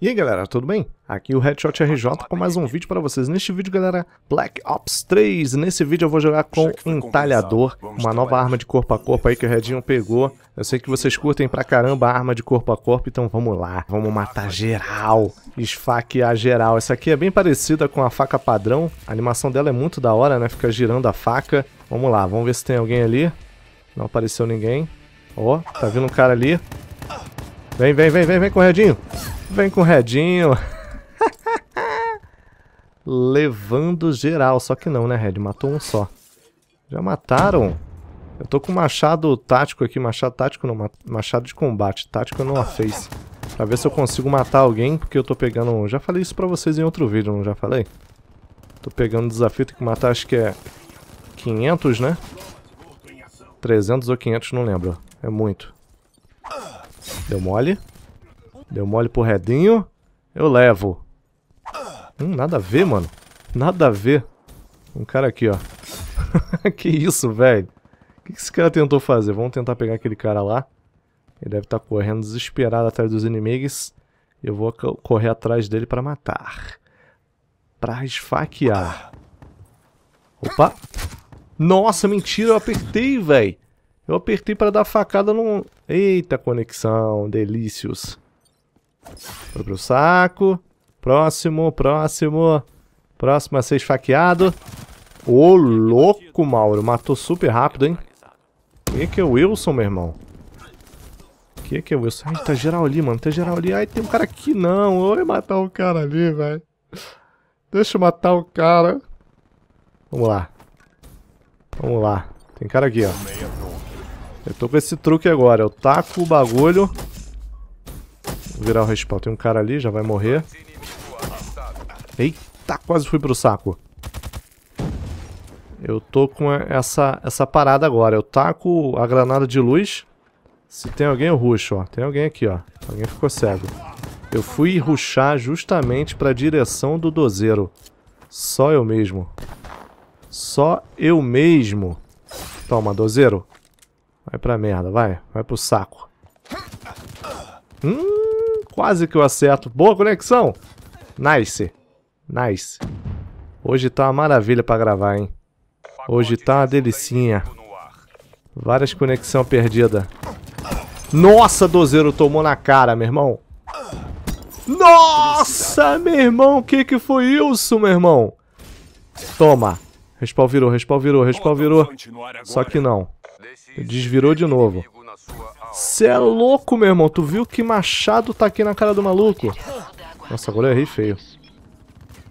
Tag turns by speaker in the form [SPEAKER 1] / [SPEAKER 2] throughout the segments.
[SPEAKER 1] E aí galera, tudo bem? Aqui o Headshot RJ com mais um vídeo para vocês. Neste vídeo, galera, Black Ops 3. Nesse vídeo eu vou jogar com entalhador, uma nova arma de corpo a corpo aí que o Redinho pegou. Eu sei que vocês curtem pra caramba a arma de corpo a corpo, então vamos lá. Vamos matar geral, esfaquear geral. Essa aqui é bem parecida com a faca padrão. A animação dela é muito da hora, né? Fica girando a faca. Vamos lá, vamos ver se tem alguém ali. Não apareceu ninguém. Ó, oh, tá vindo um cara ali. Vem, vem, vem, vem, vem, Redinho! Vem com o Redinho. Levando geral. Só que não, né, Red? Matou um só. Já mataram? Eu tô com machado tático aqui. Machado tático não. Machado de combate. Tático eu não a face. Pra ver se eu consigo matar alguém, porque eu tô pegando... Já falei isso pra vocês em outro vídeo, não já falei? Tô pegando desafio, tem que matar, acho que é... 500, né? 300 ou 500, não lembro. É muito. Deu mole. Deu mole pro redinho. Eu levo. Hum, nada a ver, mano. Nada a ver. Um cara aqui, ó. que isso, velho. O que, esse cara tentou fazer? Vamos tentar pegar aquele cara lá. Ele deve estar tá correndo desesperado atrás dos inimigos. Eu vou correr atrás dele para matar. Pra esfaquear. Opa! Nossa, mentira, eu apertei, velho. Eu apertei para dar facada num... Eita, conexão, delícios. Foi pro saco. Próximo, próximo. Próximo a ser esfaqueado. Ô, louco, Mauro. Matou super rápido, hein? quem é que é o Wilson, meu irmão? quem é que é o Wilson? Ai, tá geral ali, mano. Tá geral ali. Ai, tem um cara aqui, não. Oi, matar o um cara ali, velho. Deixa eu matar o um cara. Vamos lá. Vamos lá. Tem cara aqui, ó. Eu tô com esse truque agora. Eu taco o bagulho virar o respawn. Tem um cara ali, já vai morrer. Eita, quase fui pro saco. Eu tô com essa, essa parada agora. Eu taco a granada de luz. Se tem alguém, eu ruxo, ó. Tem alguém aqui, ó. Alguém ficou cego. Eu fui ruxar justamente pra direção do dozeiro. Só eu mesmo. Só eu mesmo. Toma, dozeiro. Vai pra merda, vai. Vai pro saco. Hum, Quase que eu acerto. Boa conexão. Nice. Nice. Hoje tá uma maravilha pra gravar, hein? Hoje tá uma delicinha. Várias conexão perdida. Nossa, dozeiro tomou na cara, meu irmão. Nossa, meu irmão, o que que foi isso, meu irmão? Toma. Respawn virou, respawn virou, respawn virou. Só que não. Desvirou de novo. Cê é louco, meu irmão. Tu viu que machado tá aqui na cara do maluco? Nossa, agora eu errei feio.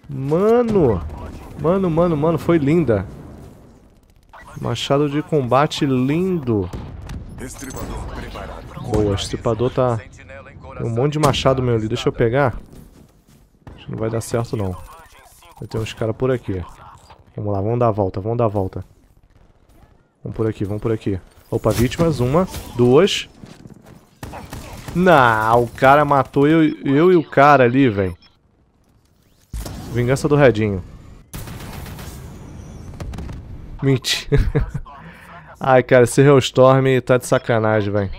[SPEAKER 1] Mano. Mano, mano, mano. Foi linda. Machado de combate lindo. Boa, estripador tá... Tem um monte de machado, meu ali. Deixa eu pegar. Acho que não vai dar certo, não. Eu tenho uns caras por aqui. Vamos lá, vamos dar a volta, vamos dar a volta. Vamos por aqui, vamos por aqui. Opa, vítimas. Uma, duas. Não, o cara matou eu, eu e o cara ali, velho. Vingança do Redinho. Mentira. Ai, cara, esse Hellstorm tá de sacanagem, velho.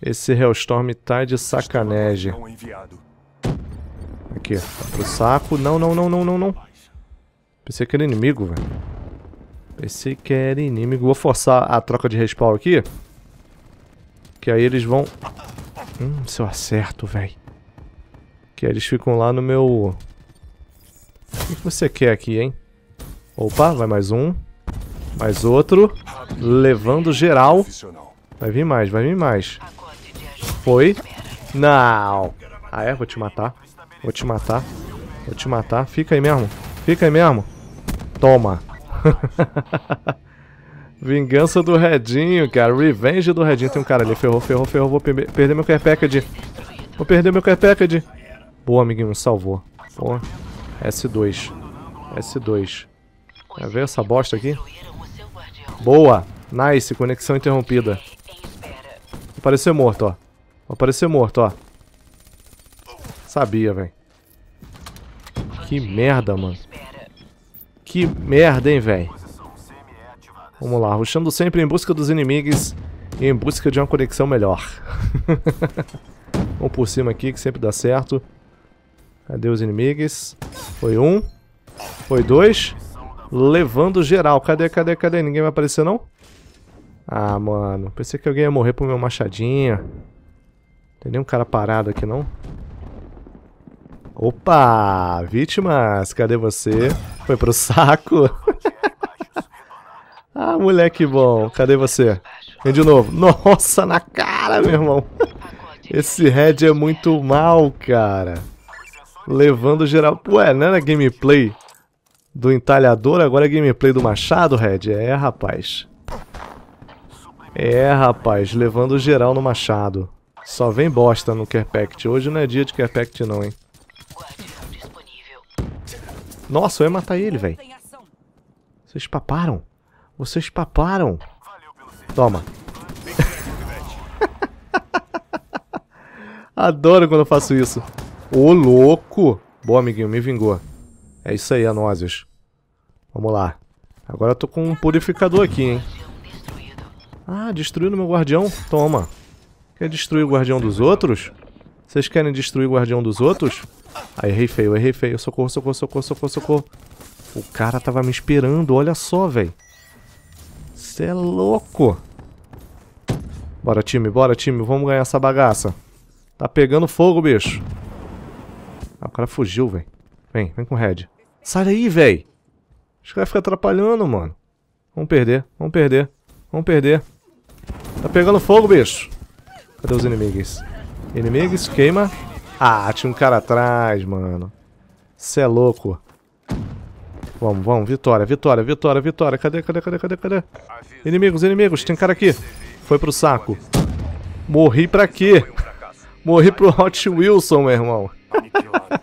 [SPEAKER 1] Esse Hellstorm tá de sacanagem. Aqui, tá pro saco. Não, não, não, não, não, não. Pensei que era inimigo, velho. Pensei que era inimigo. Vou forçar a troca de respawn aqui. Que aí eles vão... Hum, se eu acerto, velho. Que aí eles ficam lá no meu... O que você quer aqui, hein? Opa, vai mais um. Mais outro. Levando geral. Vai vir mais, vai vir mais. Foi. Não. Ah, é? Vou te matar. Vou te matar. Vou te matar. Fica aí mesmo. Fica aí mesmo. Toma. Vingança do Redinho, cara. Revenge do Redinho. Tem um cara ali. Ferrou, ferrou, ferrou. Vou perder meu care package. Vou perder meu care package. Boa, amiguinho. Salvou. Boa. S2. S2. Quer ver essa bosta aqui? Boa. Nice. Conexão interrompida. Apareceu morto, ó. Apareceu morto, ó. Sabia, velho. Que merda, mano. Que merda, hein, velho. Vamos lá, ruxando sempre em busca dos inimigos e em busca de uma conexão melhor. Vamos por cima aqui, que sempre dá certo. Cadê os inimigos? Foi um. Foi dois. Levando geral. Cadê, cadê, cadê? Ninguém vai aparecer, não? Ah, mano. Pensei que alguém ia morrer pro meu machadinho. Tem nenhum cara parado aqui, não? Opa! Vítimas, cadê você? Foi pro saco. ah, moleque bom. Cadê você? Vem de novo. Nossa, na cara, meu irmão. Esse head é muito mal, cara. Levando geral... Ué, não era gameplay do entalhador, agora é gameplay do machado, Red? É, rapaz. É, rapaz, levando geral no machado. Só vem bosta no Care Pact. Hoje não é dia de Care Pact não, hein. Nossa, eu ia matar ele, velho. Vocês paparam. Vocês paparam. Toma. Adoro quando eu faço isso. Ô, louco. Boa, amiguinho. Me vingou. É isso aí, Anósios. Vamos lá. Agora eu tô com um purificador aqui, hein. Ah, destruindo meu guardião? Toma. Quer destruir o guardião dos outros? Vocês querem destruir o guardião dos outros? Aí, errei feio, errei feio. Socorro, socorro, socorro, socorro, socorro. O cara tava me esperando, olha só, velho. Você é louco. Bora, time, bora, time. Vamos ganhar essa bagaça. Tá pegando fogo, bicho. Ah, o cara fugiu, velho. Vem, vem com o Red. Sai daí, velho. que vai ficar atrapalhando, mano. Vamos perder, vamos perder, vamos perder. Tá pegando fogo, bicho. Cadê os inimigos? Inimigos, queima. Ah, tinha um cara atrás, mano. Cê é louco. Vamos, vamos, vitória, vitória, vitória, vitória. Cadê, cadê, cadê, cadê, cadê? Inimigos, inimigos, tem cara aqui. Foi pro saco. Morri pra quê? Morri pro Hot Wilson, meu irmão.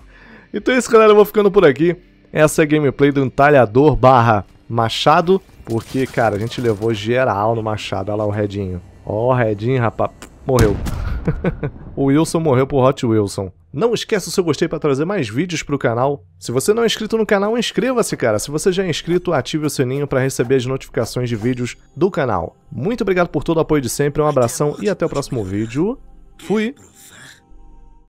[SPEAKER 1] então é isso, galera. Eu vou ficando por aqui. Essa é a gameplay do entalhador barra machado. Porque, cara, a gente levou geral no machado. Olha lá o redinho. Ó, oh, redinho, rapaz. Morreu. o Wilson morreu por Hot Wilson. Não esqueça o seu gostei para trazer mais vídeos para o canal. Se você não é inscrito no canal, inscreva-se, cara. Se você já é inscrito, ative o sininho para receber as notificações de vídeos do canal. Muito obrigado por todo o apoio de sempre, um abração e até o próximo vídeo. Fui!